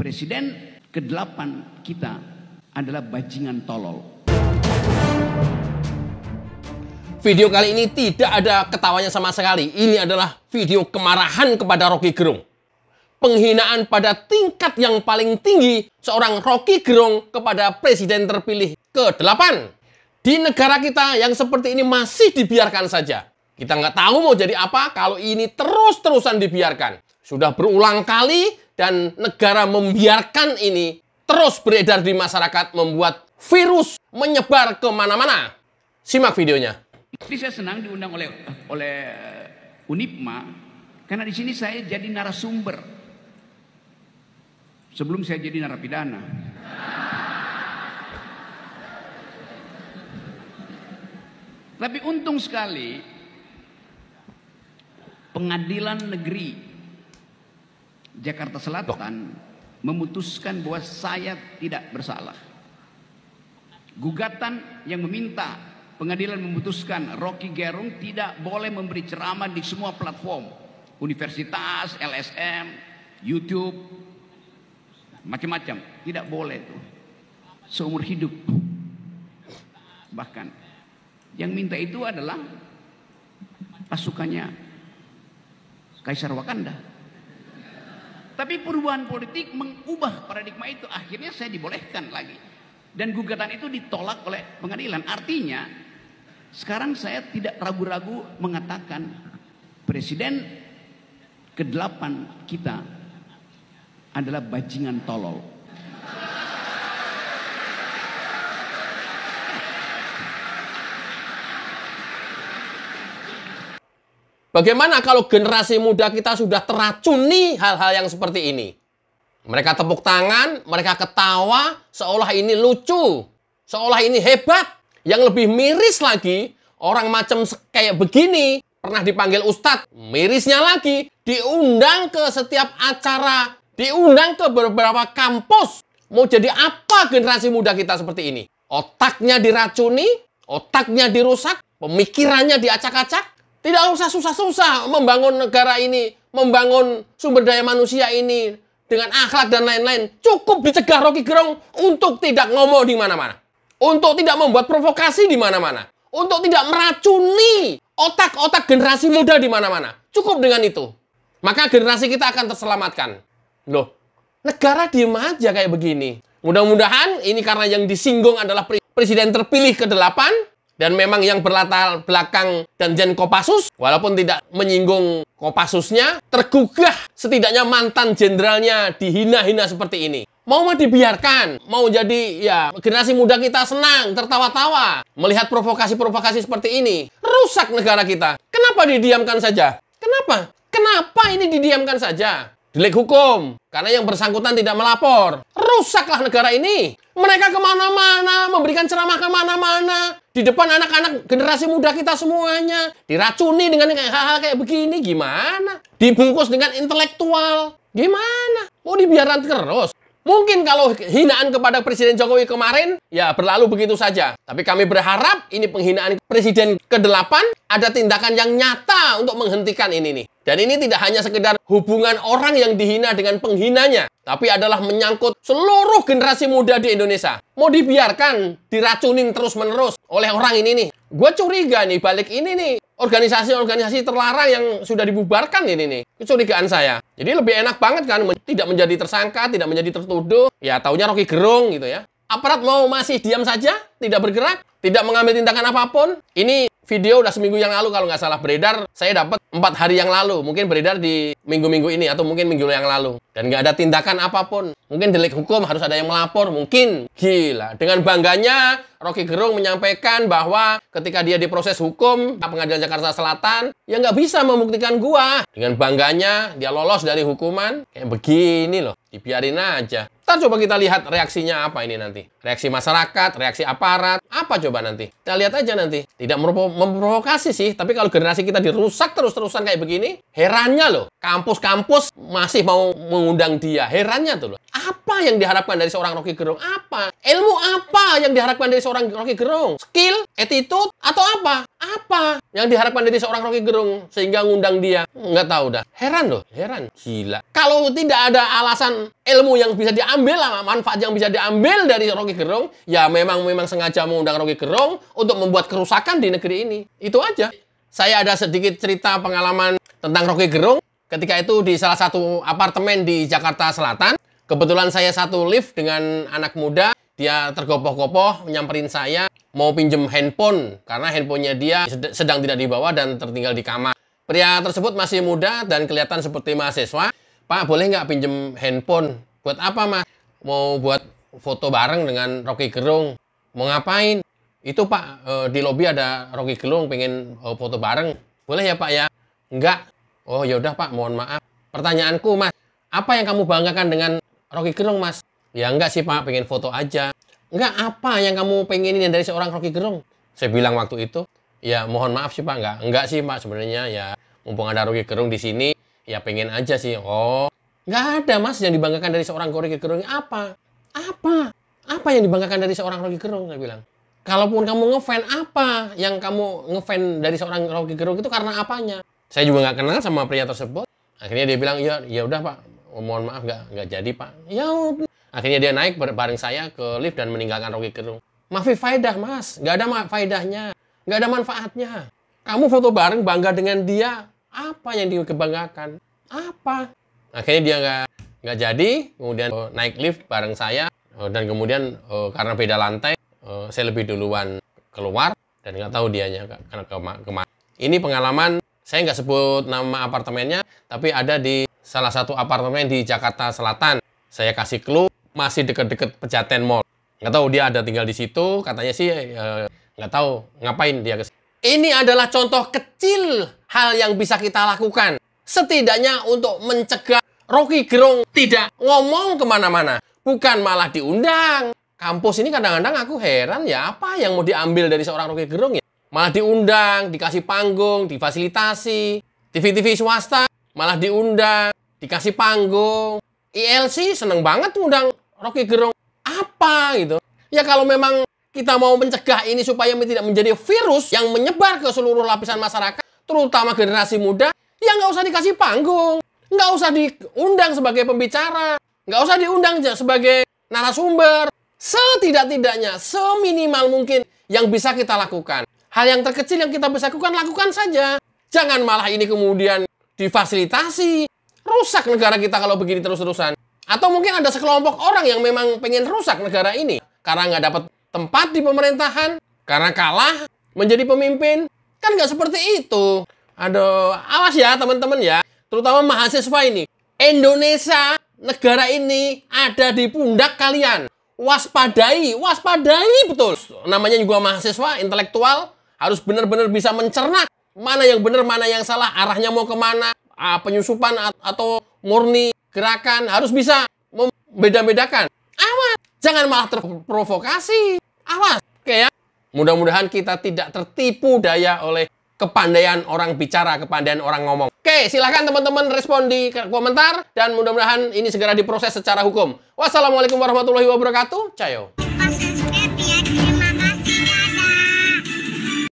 Presiden ke-8 kita adalah bajingan tolol. Video kali ini tidak ada ketawanya sama sekali. Ini adalah video kemarahan kepada Rocky Gerung. Penghinaan pada tingkat yang paling tinggi seorang Rocky Gerung kepada presiden terpilih ke-8. Di negara kita yang seperti ini masih dibiarkan saja. Kita nggak tahu mau jadi apa kalau ini terus-terusan dibiarkan. Sudah berulang kali dan negara membiarkan ini terus beredar di masyarakat membuat virus menyebar kemana-mana. Simak videonya. Ini saya senang diundang oleh oleh eh, Unipma karena di sini saya jadi narasumber. Sebelum saya jadi narapidana. Tapi untung sekali pengadilan negeri Jakarta Selatan memutuskan bahwa saya tidak bersalah. Gugatan yang meminta pengadilan memutuskan Rocky Gerung tidak boleh memberi ceramah di semua platform, universitas, LSM, YouTube, macam-macam, tidak boleh itu Seumur hidup. Bahkan yang minta itu adalah pasukannya Kaisar Wakanda. Tapi perubahan politik mengubah paradigma itu. Akhirnya saya dibolehkan lagi. Dan gugatan itu ditolak oleh pengadilan. Artinya sekarang saya tidak ragu-ragu mengatakan presiden ke-8 kita adalah bajingan tolol. Bagaimana kalau generasi muda kita sudah teracuni hal-hal yang seperti ini? Mereka tepuk tangan, mereka ketawa, seolah ini lucu, seolah ini hebat. Yang lebih miris lagi, orang macam kayak begini pernah dipanggil ustadz. Mirisnya lagi, diundang ke setiap acara, diundang ke beberapa kampus. Mau jadi apa generasi muda kita seperti ini? Otaknya diracuni, otaknya dirusak, pemikirannya diacak-acak, tidak usah susah-susah membangun negara ini, membangun sumber daya manusia ini dengan akhlak dan lain-lain. Cukup dicegah Rocky Gerung untuk tidak ngomong di mana-mana. Untuk tidak membuat provokasi di mana-mana. Untuk tidak meracuni otak-otak generasi muda di mana-mana. Cukup dengan itu. Maka generasi kita akan terselamatkan. Loh, negara diem aja kayak begini. Mudah-mudahan ini karena yang disinggung adalah presiden terpilih ke-8 dan memang yang berlatar belakang Danjen Kopassus, walaupun tidak menyinggung Kopassusnya, tergugah setidaknya mantan jenderalnya dihina-hina seperti ini. Mau mah dibiarkan, mau jadi ya generasi muda kita senang, tertawa-tawa, melihat provokasi-provokasi seperti ini. Rusak negara kita. Kenapa didiamkan saja? Kenapa? Kenapa ini didiamkan saja? Delik hukum, karena yang bersangkutan tidak melapor. Rusaklah negara ini. Mereka kemana-mana, memberikan ceramah kemana-mana, di depan anak-anak generasi muda kita semuanya diracuni dengan hal-hal kayak begini gimana dibungkus dengan intelektual gimana mau dibiarkan terus Mungkin kalau hinaan kepada Presiden Jokowi kemarin ya berlalu begitu saja. Tapi kami berharap ini penghinaan Presiden ke-8 ada tindakan yang nyata untuk menghentikan ini nih. Dan ini tidak hanya sekedar hubungan orang yang dihina dengan penghinanya, tapi adalah menyangkut seluruh generasi muda di Indonesia. Mau dibiarkan diracunin terus-menerus oleh orang ini nih. Gue curiga nih balik ini nih organisasi-organisasi terlarang yang sudah dibubarkan ini nih. Kecurigaan saya. Jadi lebih enak banget kan tidak menjadi tersangka, tidak menjadi tertuduh. Ya taunya Rocky Gerung gitu ya. Aparat mau masih diam saja, tidak bergerak, tidak mengambil tindakan apapun. Ini video udah seminggu yang lalu kalau nggak salah beredar. Saya dapat empat hari yang lalu, mungkin beredar di minggu-minggu ini atau mungkin minggu yang lalu. Dan nggak ada tindakan apapun. Mungkin delik hukum harus ada yang melapor, mungkin. Gila. Dengan bangganya, Rocky Gerung menyampaikan bahwa ketika dia diproses hukum di pengadilan Jakarta Selatan, ya nggak bisa membuktikan gua. Dengan bangganya, dia lolos dari hukuman. Kayak begini loh, dibiarin aja. Ntar coba kita lihat reaksinya apa ini nanti. Reaksi masyarakat, reaksi aparat, apa coba nanti. Kita lihat aja nanti. Tidak memprovokasi sih, tapi kalau generasi kita dirusak terus-terusan kayak begini, herannya loh. Kampus-kampus masih mau mengundang dia. Herannya tuh loh apa yang diharapkan dari seorang Rocky Gerung? Apa? Ilmu apa yang diharapkan dari seorang Rocky Gerung? Skill, attitude, atau apa? Apa yang diharapkan dari seorang Rocky Gerung sehingga ngundang dia? Nggak tahu dah. Heran loh, heran. Gila. Kalau tidak ada alasan ilmu yang bisa diambil, manfaat yang bisa diambil dari Rocky Gerung, ya memang memang sengaja mengundang Rocky Gerung untuk membuat kerusakan di negeri ini. Itu aja. Saya ada sedikit cerita pengalaman tentang Rocky Gerung ketika itu di salah satu apartemen di Jakarta Selatan Kebetulan saya satu lift dengan anak muda, dia tergopoh-gopoh nyamperin saya mau pinjem handphone karena handphonenya dia sedang tidak dibawa dan tertinggal di kamar. Pria tersebut masih muda dan kelihatan seperti mahasiswa. Pak, boleh nggak pinjem handphone? Buat apa, Mas? Mau buat foto bareng dengan Rocky Gerung. Mau ngapain? Itu, Pak, eh, di lobi ada Rocky Gerung pengen eh, foto bareng. Boleh ya, Pak, ya? Enggak. Oh, yaudah, Pak, mohon maaf. Pertanyaanku, Mas, apa yang kamu banggakan dengan Rocky Gerung mas ya enggak sih pak pengen foto aja enggak apa yang kamu pengen ini dari seorang Rocky Gerung saya bilang waktu itu ya mohon maaf sih pak enggak enggak sih pak sebenarnya ya mumpung ada Rocky Gerung di sini ya pengen aja sih oh enggak ada mas yang dibanggakan dari seorang Rocky Gerung apa apa apa yang dibanggakan dari seorang Rocky Gerung saya bilang kalaupun kamu ngefan apa yang kamu ngefan dari seorang Rocky Gerung itu karena apanya saya juga nggak kenal sama pria tersebut akhirnya dia bilang ya ya udah pak oh, mohon maaf nggak nggak jadi pak ya akhirnya dia naik bareng saya ke lift dan meninggalkan Rocky Gerung Mafi faedah mas nggak ada faedahnya nggak ada manfaatnya kamu foto bareng bangga dengan dia apa yang dikebanggakan apa akhirnya dia nggak nggak jadi kemudian oh, naik lift bareng saya oh, dan kemudian oh, karena beda lantai oh, saya lebih duluan keluar dan nggak tahu dianya karena ke, ke, ini pengalaman saya nggak sebut nama apartemennya tapi ada di salah satu apartemen di Jakarta Selatan. Saya kasih clue, masih deket-deket Pejaten Mall. Nggak tahu dia ada tinggal di situ, katanya sih eh, nggak tahu ngapain dia ke Ini adalah contoh kecil hal yang bisa kita lakukan. Setidaknya untuk mencegah Rocky Gerung tidak ngomong kemana-mana. Bukan malah diundang. Kampus ini kadang-kadang aku heran ya apa yang mau diambil dari seorang Rocky Gerung ya. Malah diundang, dikasih panggung, difasilitasi. TV-TV swasta malah diundang dikasih panggung. ILC seneng banget ngundang Rocky Gerung. Apa gitu? Ya kalau memang kita mau mencegah ini supaya tidak menjadi virus yang menyebar ke seluruh lapisan masyarakat, terutama generasi muda, ya nggak usah dikasih panggung. Nggak usah diundang sebagai pembicara. Nggak usah diundang sebagai narasumber. Setidak-tidaknya, seminimal mungkin yang bisa kita lakukan. Hal yang terkecil yang kita bisa lakukan, lakukan saja. Jangan malah ini kemudian difasilitasi, rusak negara kita kalau begini terus-terusan. Atau mungkin ada sekelompok orang yang memang pengen rusak negara ini. Karena nggak dapat tempat di pemerintahan, karena kalah menjadi pemimpin. Kan nggak seperti itu. Aduh, awas ya teman-teman ya. Terutama mahasiswa ini. Indonesia, negara ini ada di pundak kalian. Waspadai, waspadai betul. Namanya juga mahasiswa, intelektual, harus benar-benar bisa mencerna mana yang benar, mana yang salah, arahnya mau kemana, uh, penyusupan atau murni gerakan harus bisa membeda-bedakan. Awas, jangan malah terprovokasi. Awas, oke ya mudah-mudahan kita tidak tertipu daya oleh kepandaian orang bicara, kepandaian orang ngomong. Oke, silahkan teman-teman respon di komentar dan mudah-mudahan ini segera diproses secara hukum. Wassalamualaikum warahmatullahi wabarakatuh. Cayo.